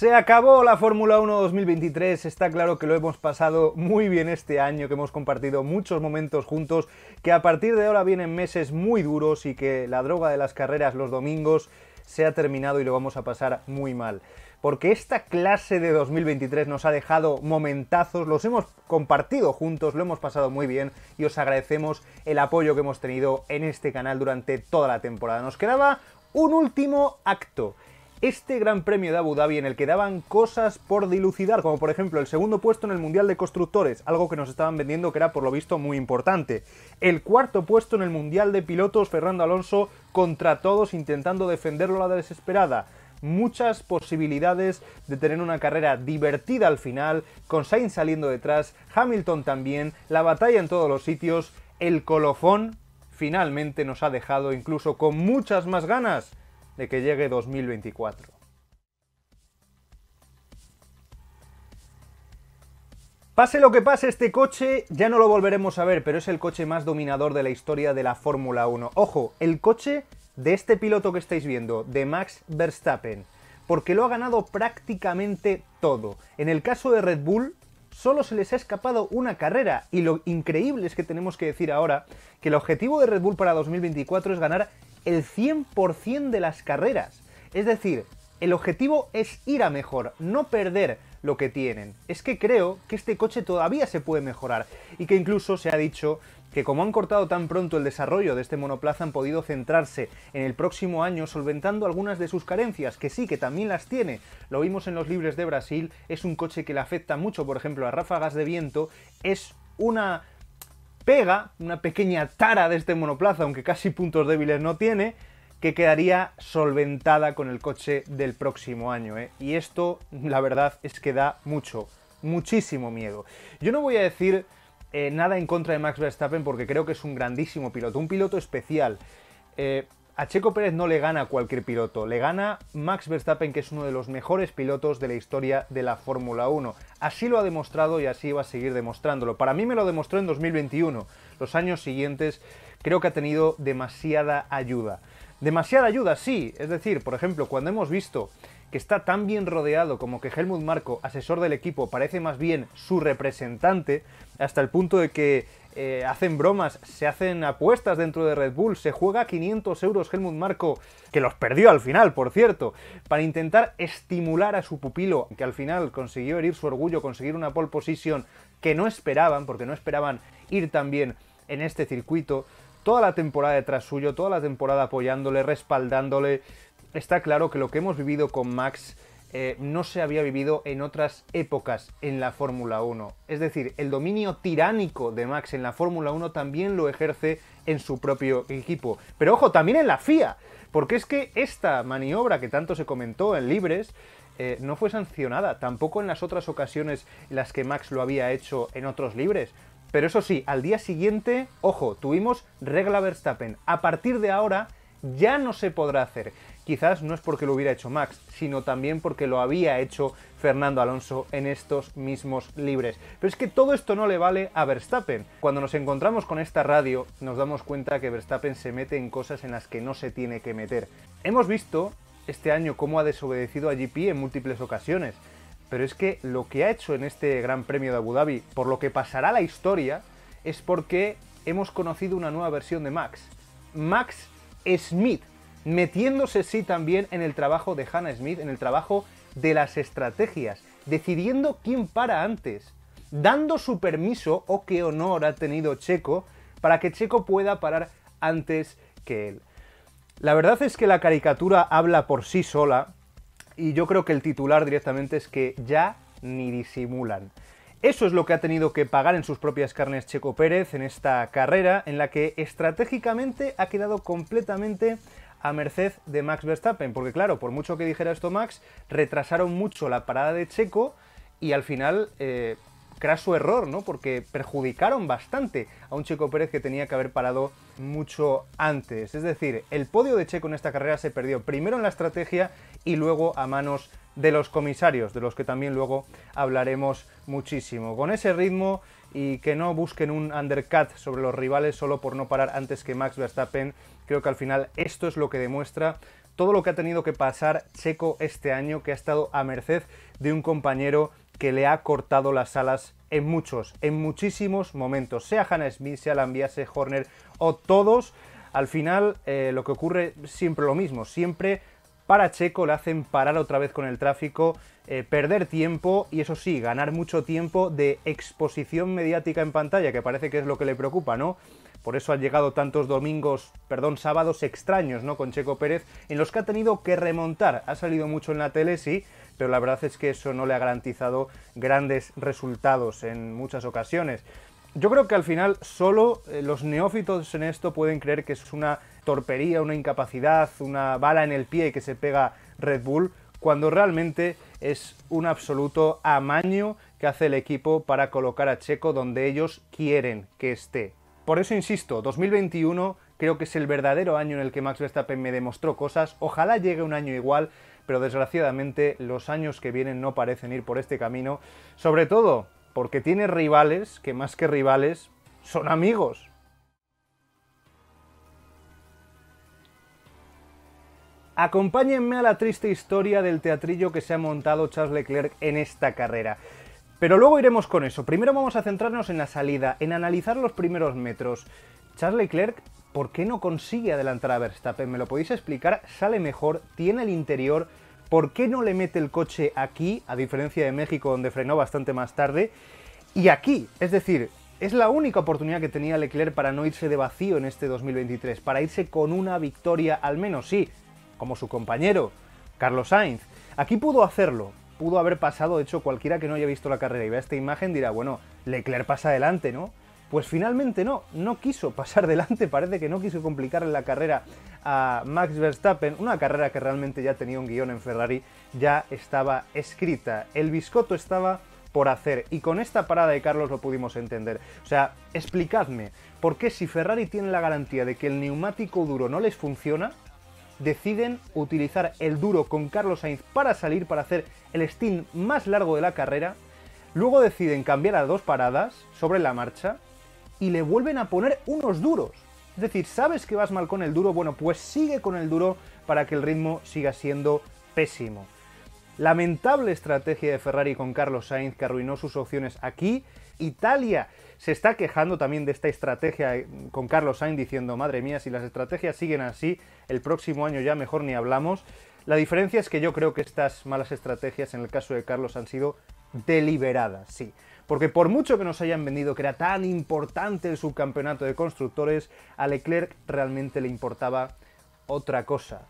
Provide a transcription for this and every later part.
Se acabó la Fórmula 1 2023, está claro que lo hemos pasado muy bien este año, que hemos compartido muchos momentos juntos, que a partir de ahora vienen meses muy duros y que la droga de las carreras los domingos se ha terminado y lo vamos a pasar muy mal. Porque esta clase de 2023 nos ha dejado momentazos, los hemos compartido juntos, lo hemos pasado muy bien y os agradecemos el apoyo que hemos tenido en este canal durante toda la temporada. Nos quedaba un último acto este Gran Premio de Abu Dhabi en el que daban cosas por dilucidar, como por ejemplo el segundo puesto en el Mundial de Constructores, algo que nos estaban vendiendo que era por lo visto muy importante, el cuarto puesto en el Mundial de Pilotos Fernando Alonso contra todos intentando defenderlo a la desesperada, muchas posibilidades de tener una carrera divertida al final, con Sainz saliendo detrás, Hamilton también, la batalla en todos los sitios, el colofón finalmente nos ha dejado incluso con muchas más ganas de que llegue 2024. Pase lo que pase, este coche ya no lo volveremos a ver, pero es el coche más dominador de la historia de la Fórmula 1. Ojo, el coche de este piloto que estáis viendo, de Max Verstappen, porque lo ha ganado prácticamente todo. En el caso de Red Bull, solo se les ha escapado una carrera, y lo increíble es que tenemos que decir ahora que el objetivo de Red Bull para 2024 es ganar el 100% de las carreras. Es decir, el objetivo es ir a mejor, no perder lo que tienen. Es que creo que este coche todavía se puede mejorar y que incluso se ha dicho que como han cortado tan pronto el desarrollo de este monoplaza han podido centrarse en el próximo año solventando algunas de sus carencias, que sí, que también las tiene. Lo vimos en los libres de Brasil, es un coche que le afecta mucho, por ejemplo, a ráfagas de viento, es una pega, una pequeña tara de este monoplaza, aunque casi puntos débiles no tiene, que quedaría solventada con el coche del próximo año. ¿eh? Y esto, la verdad, es que da mucho, muchísimo miedo. Yo no voy a decir eh, nada en contra de Max Verstappen porque creo que es un grandísimo piloto, un piloto especial. Eh, a Checo Pérez no le gana cualquier piloto, le gana Max Verstappen, que es uno de los mejores pilotos de la historia de la Fórmula 1. Así lo ha demostrado y así va a seguir demostrándolo. Para mí me lo demostró en 2021. Los años siguientes creo que ha tenido demasiada ayuda. Demasiada ayuda, sí. Es decir, por ejemplo, cuando hemos visto que está tan bien rodeado como que Helmut Marco, asesor del equipo, parece más bien su representante, hasta el punto de que eh, hacen bromas, se hacen apuestas dentro de Red Bull, se juega 500 euros Helmut Marco, que los perdió al final, por cierto, para intentar estimular a su pupilo, que al final consiguió herir su orgullo, conseguir una pole position que no esperaban, porque no esperaban ir tan bien en este circuito, toda la temporada detrás suyo, toda la temporada apoyándole, respaldándole, está claro que lo que hemos vivido con Max eh, no se había vivido en otras épocas en la Fórmula 1. Es decir, el dominio tiránico de Max en la Fórmula 1 también lo ejerce en su propio equipo. Pero ojo, también en la FIA, porque es que esta maniobra que tanto se comentó en Libres eh, no fue sancionada, tampoco en las otras ocasiones en las que Max lo había hecho en otros Libres. Pero eso sí, al día siguiente, ojo, tuvimos regla Verstappen. A partir de ahora ya no se podrá hacer quizás no es porque lo hubiera hecho Max, sino también porque lo había hecho Fernando Alonso en estos mismos libres. Pero es que todo esto no le vale a Verstappen. Cuando nos encontramos con esta radio, nos damos cuenta que Verstappen se mete en cosas en las que no se tiene que meter. Hemos visto este año cómo ha desobedecido a GP en múltiples ocasiones. Pero es que lo que ha hecho en este Gran Premio de Abu Dhabi, por lo que pasará la historia, es porque hemos conocido una nueva versión de Max. Max Smith, metiéndose sí también en el trabajo de Hannah Smith, en el trabajo de las estrategias, decidiendo quién para antes, dando su permiso o qué honor ha tenido Checo para que Checo pueda parar antes que él. La verdad es que la caricatura habla por sí sola y yo creo que el titular directamente es que ya ni disimulan. Eso es lo que ha tenido que pagar en sus propias carnes Checo Pérez en esta carrera en la que estratégicamente ha quedado completamente a merced de Max Verstappen, porque claro, por mucho que dijera esto Max, retrasaron mucho la parada de Checo y al final eh, craso error, ¿no? Porque perjudicaron bastante a un Checo Pérez que tenía que haber parado mucho antes. Es decir, el podio de Checo en esta carrera se perdió primero en la estrategia y luego a manos de los comisarios, de los que también luego hablaremos muchísimo. Con ese ritmo y que no busquen un undercut sobre los rivales solo por no parar antes que Max Verstappen. Creo que al final esto es lo que demuestra todo lo que ha tenido que pasar Checo este año, que ha estado a merced de un compañero que le ha cortado las alas en muchos, en muchísimos momentos, sea Hannah Smith, sea Lambiase, Horner o todos. Al final, eh, lo que ocurre siempre lo mismo, siempre para Checo le hacen parar otra vez con el tráfico, eh, perder tiempo y eso sí, ganar mucho tiempo de exposición mediática en pantalla, que parece que es lo que le preocupa, ¿no? Por eso han llegado tantos domingos, perdón, sábados extraños, ¿no? Con Checo Pérez, en los que ha tenido que remontar. Ha salido mucho en la tele, sí, pero la verdad es que eso no le ha garantizado grandes resultados en muchas ocasiones. Yo creo que al final solo eh, los neófitos en esto pueden creer que es una torpería, una incapacidad, una bala en el pie que se pega Red Bull, cuando realmente es un absoluto amaño que hace el equipo para colocar a Checo donde ellos quieren que esté. Por eso insisto, 2021 creo que es el verdadero año en el que Max Verstappen me demostró cosas, ojalá llegue un año igual, pero desgraciadamente los años que vienen no parecen ir por este camino, sobre todo porque tiene rivales que más que rivales son amigos, Acompáñenme a la triste historia del teatrillo que se ha montado Charles Leclerc en esta carrera. Pero luego iremos con eso. Primero vamos a centrarnos en la salida, en analizar los primeros metros. Charles Leclerc, ¿por qué no consigue adelantar a Verstappen? ¿Me lo podéis explicar? Sale mejor, tiene el interior. ¿Por qué no le mete el coche aquí, a diferencia de México, donde frenó bastante más tarde? Y aquí, es decir, es la única oportunidad que tenía Leclerc para no irse de vacío en este 2023, para irse con una victoria al menos, sí como su compañero, Carlos Sainz. Aquí pudo hacerlo, pudo haber pasado, de hecho cualquiera que no haya visto la carrera y vea esta imagen dirá, bueno, Leclerc pasa adelante, ¿no? Pues finalmente no, no quiso pasar delante, parece que no quiso complicarle la carrera a Max Verstappen, una carrera que realmente ya tenía un guión en Ferrari, ya estaba escrita, el biscoto estaba por hacer y con esta parada de Carlos lo pudimos entender. O sea, explicadme, ¿por qué si Ferrari tiene la garantía de que el neumático duro no les funciona, deciden utilizar el duro con Carlos Sainz para salir, para hacer el stint más largo de la carrera. Luego deciden cambiar a dos paradas sobre la marcha y le vuelven a poner unos duros. Es decir, ¿sabes que vas mal con el duro? Bueno, pues sigue con el duro para que el ritmo siga siendo pésimo. Lamentable estrategia de Ferrari con Carlos Sainz que arruinó sus opciones aquí Italia se está quejando también de esta estrategia eh, con Carlos Sainz diciendo, madre mía, si las estrategias siguen así, el próximo año ya mejor ni hablamos. La diferencia es que yo creo que estas malas estrategias en el caso de Carlos han sido deliberadas, sí. Porque por mucho que nos hayan vendido que era tan importante el subcampeonato de constructores, a Leclerc realmente le importaba otra cosa.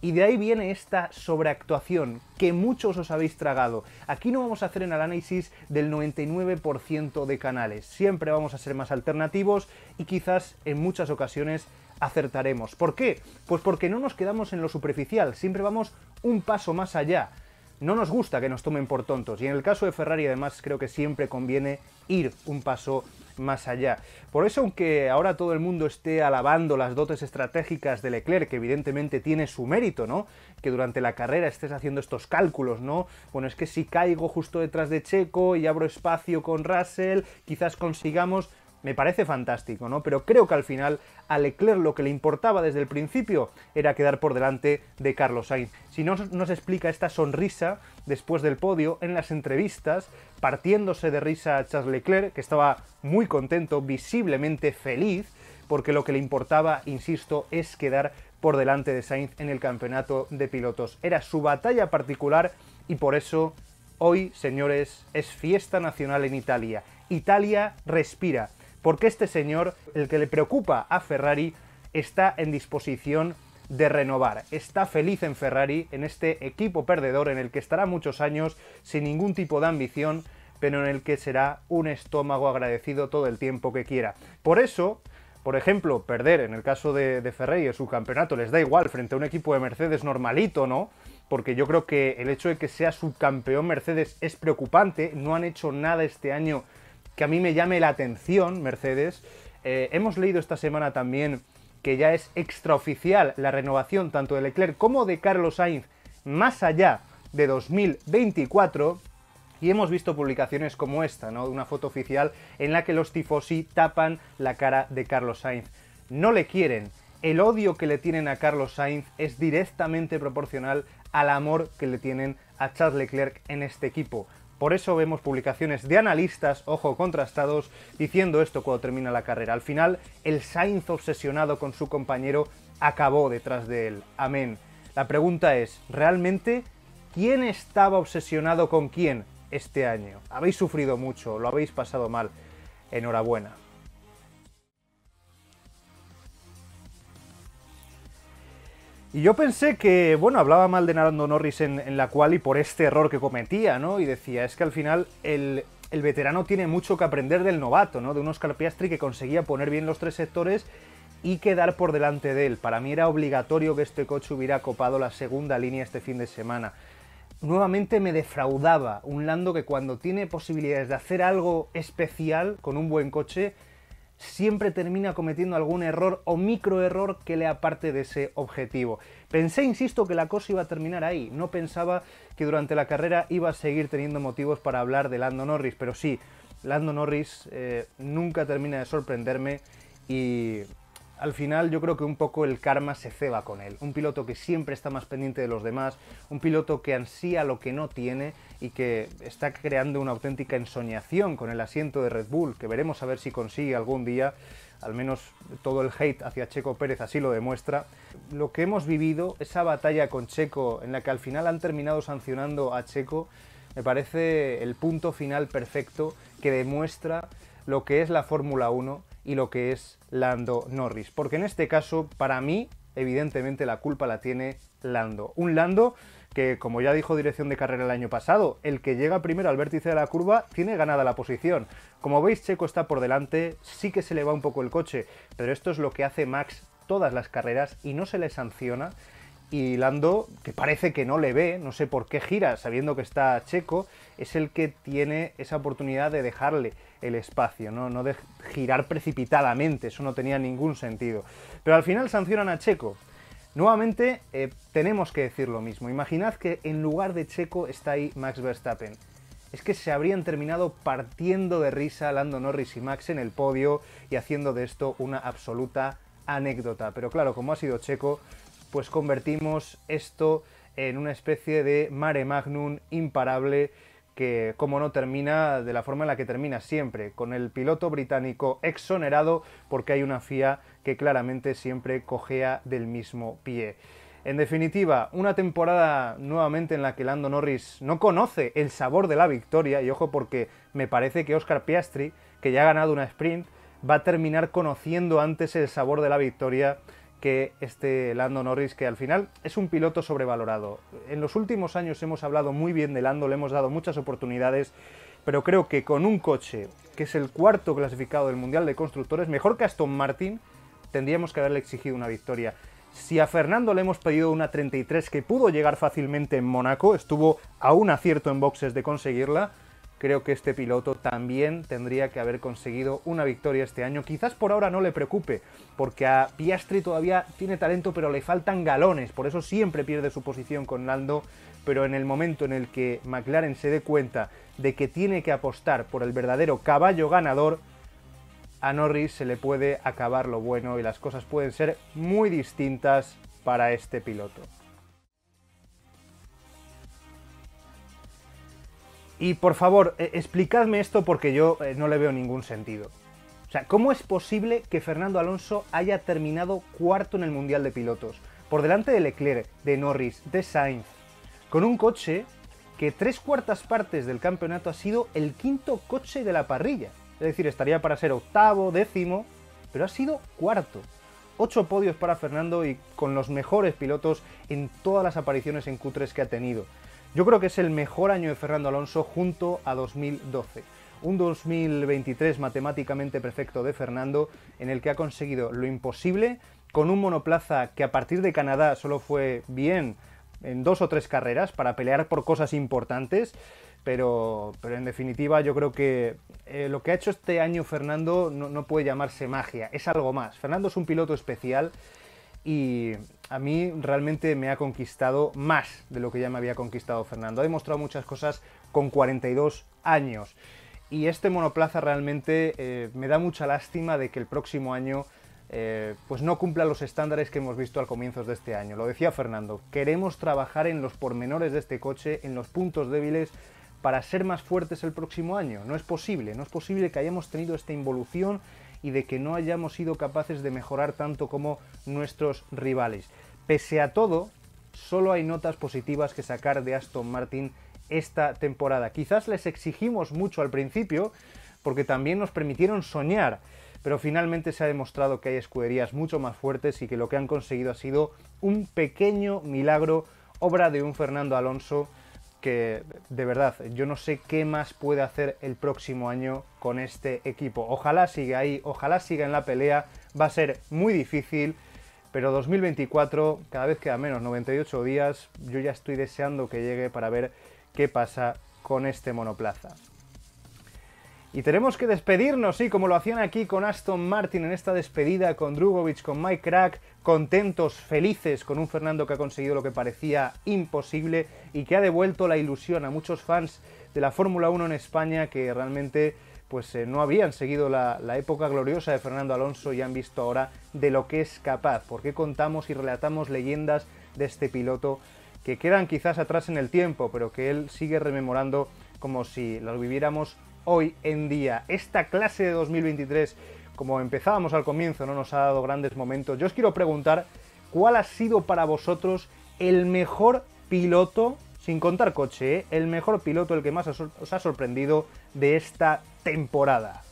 Y de ahí viene esta sobreactuación que muchos os habéis tragado. Aquí no vamos a hacer el análisis del 99% de canales. Siempre vamos a ser más alternativos y quizás en muchas ocasiones acertaremos. ¿Por qué? Pues porque no nos quedamos en lo superficial, siempre vamos un paso más allá. No nos gusta que nos tomen por tontos y en el caso de Ferrari además creo que siempre conviene ir un paso más allá. Por eso, aunque ahora todo el mundo esté alabando las dotes estratégicas de Leclerc, que evidentemente tiene su mérito, ¿no? Que durante la carrera estés haciendo estos cálculos, ¿no? Bueno, es que si caigo justo detrás de Checo y abro espacio con Russell, quizás consigamos... Me parece fantástico, ¿no? Pero creo que al final a Leclerc lo que le importaba desde el principio era quedar por delante de Carlos Sainz. Si no nos explica esta sonrisa después del podio en las entrevistas, partiéndose de risa a Charles Leclerc, que estaba muy contento, visiblemente feliz, porque lo que le importaba, insisto, es quedar por delante de Sainz en el campeonato de pilotos. Era su batalla particular y por eso hoy, señores, es fiesta nacional en Italia. Italia respira porque este señor, el que le preocupa a Ferrari, está en disposición de renovar. Está feliz en Ferrari, en este equipo perdedor en el que estará muchos años sin ningún tipo de ambición, pero en el que será un estómago agradecido todo el tiempo que quiera. Por eso, por ejemplo, perder en el caso de, Ferrari en su campeonato les da igual frente a un equipo de Mercedes normalito, ¿no? Porque yo creo que el hecho de que sea subcampeón Mercedes es preocupante, no han hecho nada este año que a mí me llame la atención, Mercedes. Eh, hemos leído esta semana también que ya es extraoficial la renovación tanto de Leclerc como de Carlos Sainz más allá de 2024. Y hemos visto publicaciones como esta, ¿no? Una foto oficial en la que los tifosi tapan la cara de Carlos Sainz. No le quieren. El odio que le tienen a Carlos Sainz es directamente proporcional al amor que le tienen a Charles Leclerc en este equipo. Por eso vemos publicaciones de analistas, ojo, contrastados, diciendo esto cuando termina la carrera. Al final, el Sainz obsesionado con su compañero acabó detrás de él. Amén. La pregunta es, ¿realmente quién estaba obsesionado con quién este año? Habéis sufrido mucho, lo habéis pasado mal. Enhorabuena. Y yo pensé que, bueno, hablaba mal de Narando Norris en, la cual y por este error que cometía, ¿no? Y decía, es que al final el, el veterano tiene mucho que aprender del novato, ¿no? De un Oscar Piastri que conseguía poner bien los tres sectores y quedar por delante de él. Para mí era obligatorio que este coche hubiera copado la segunda línea este fin de semana. Nuevamente me defraudaba un Lando que cuando tiene posibilidades de hacer algo especial con un buen coche, siempre termina cometiendo algún error o microerror que le aparte de ese objetivo. Pensé, insisto, que la cosa iba a terminar ahí. No pensaba que durante la carrera iba a seguir teniendo motivos para hablar de Lando Norris, pero sí, Lando Norris eh, nunca termina de sorprenderme y al final yo creo que un poco el karma se ceba con él. Un piloto que siempre está más pendiente de los demás, un piloto que ansía lo que no tiene y que está creando una auténtica ensoñación con el asiento de Red Bull, que veremos a ver si consigue algún día, al menos todo el hate hacia Checo Pérez así lo demuestra. Lo que hemos vivido, esa batalla con Checo en la que al final han terminado sancionando a Checo, me parece el punto final perfecto que demuestra lo que es la Fórmula 1 y lo que es Lando Norris. Porque en este caso, para mí, evidentemente la culpa la tiene Lando. Un Lando que, como ya dijo dirección de carrera el año pasado, el que llega primero al vértice de la curva tiene ganada la posición. Como veis, Checo está por delante, sí que se le va un poco el coche, pero esto es lo que hace Max todas las carreras y no se le sanciona y Lando, que parece que no le ve, no sé por qué gira, sabiendo que está Checo, es el que tiene esa oportunidad de dejarle el espacio, no, de girar precipitadamente, eso no tenía ningún sentido. Pero al final sancionan a Checo. Nuevamente eh, tenemos que decir lo mismo. Imaginad que en lugar de Checo está ahí Max Verstappen. Es que se habrían terminado partiendo de risa Lando Norris y Max en el podio y haciendo de esto una absoluta anécdota. Pero claro, como ha sido Checo, pues convertimos esto en una especie de mare magnum imparable que, como no, termina de la forma en la que termina siempre, con el piloto británico exonerado porque hay una FIA que claramente siempre cojea del mismo pie. En definitiva, una temporada nuevamente en la que Lando Norris no conoce el sabor de la victoria, y ojo porque me parece que Oscar Piastri, que ya ha ganado una sprint, va a terminar conociendo antes el sabor de la victoria que este Lando Norris, que al final es un piloto sobrevalorado. En los últimos años hemos hablado muy bien de Lando, le hemos dado muchas oportunidades, pero creo que con un coche que es el cuarto clasificado del Mundial de Constructores, mejor que Aston Martin, tendríamos que haberle exigido una victoria. Si a Fernando le hemos pedido una 33 que pudo llegar fácilmente en Mónaco, estuvo a un acierto en boxes de conseguirla, creo que este piloto también tendría que haber conseguido una victoria este año. Quizás por ahora no le preocupe, porque a Piastri todavía tiene talento, pero le faltan galones, por eso siempre pierde su posición con Lando, pero en el momento en el que McLaren se dé cuenta de que tiene que apostar por el verdadero caballo ganador, a Norris se le puede acabar lo bueno y las cosas pueden ser muy distintas para este piloto. Y por favor, eh, explicadme esto porque yo eh, no le veo ningún sentido. O sea, ¿cómo es posible que Fernando Alonso haya terminado cuarto en el Mundial de Pilotos? Por delante de Leclerc, de Norris, de Sainz, con un coche que tres cuartas partes del campeonato ha sido el quinto coche de la parrilla. Es decir, estaría para ser octavo, décimo, pero ha sido cuarto. Ocho podios para Fernando y con los mejores pilotos en todas las apariciones en Q3 que ha tenido. Yo creo que es el mejor año de Fernando Alonso junto a 2012. Un 2023 matemáticamente perfecto de Fernando, en el que ha conseguido lo imposible, con un monoplaza que a partir de Canadá solo fue bien en dos o tres carreras para pelear por cosas importantes, pero, pero en definitiva yo creo que eh, lo que ha hecho este año Fernando no, no puede llamarse magia, es algo más. Fernando es un piloto especial y a mí realmente me ha conquistado más de lo que ya me había conquistado Fernando. Ha demostrado muchas cosas con 42 años. Y este monoplaza realmente eh, me da mucha lástima de que el próximo año eh, pues no cumpla los estándares que hemos visto al comienzo de este año. Lo decía Fernando, queremos trabajar en los pormenores de este coche, en los puntos débiles, para ser más fuertes el próximo año. No es posible, no es posible que hayamos tenido esta involución y de que no hayamos sido capaces de mejorar tanto como nuestros rivales. Pese a todo, solo hay notas positivas que sacar de Aston Martin esta temporada. Quizás les exigimos mucho al principio, porque también nos permitieron soñar, pero finalmente se ha demostrado que hay escuderías mucho más fuertes y que lo que han conseguido ha sido un pequeño milagro, obra de un Fernando Alonso de verdad yo no sé qué más puede hacer el próximo año con este equipo. Ojalá siga ahí, ojalá siga en la pelea, va a ser muy difícil, pero 2024 cada vez queda menos, 98 días, yo ya estoy deseando que llegue para ver qué pasa con este monoplaza. Y tenemos que despedirnos, y como lo hacían aquí con Aston Martin en esta despedida, con Drugovic, con Mike Crack, contentos, felices con un Fernando que ha conseguido lo que parecía imposible y que ha devuelto la ilusión a muchos fans de la Fórmula 1 en España que realmente pues eh, no habían seguido la, la, época gloriosa de Fernando Alonso y han visto ahora de lo que es capaz, porque contamos y relatamos leyendas de este piloto que quedan quizás atrás en el tiempo, pero que él sigue rememorando como si las viviéramos hoy en día. Esta clase de 2023 como empezábamos al comienzo, no nos ha dado grandes momentos. Yo os quiero preguntar cuál ha sido para vosotros el mejor piloto, sin contar coche, ¿eh? el mejor piloto, el que más os ha sorprendido de esta temporada.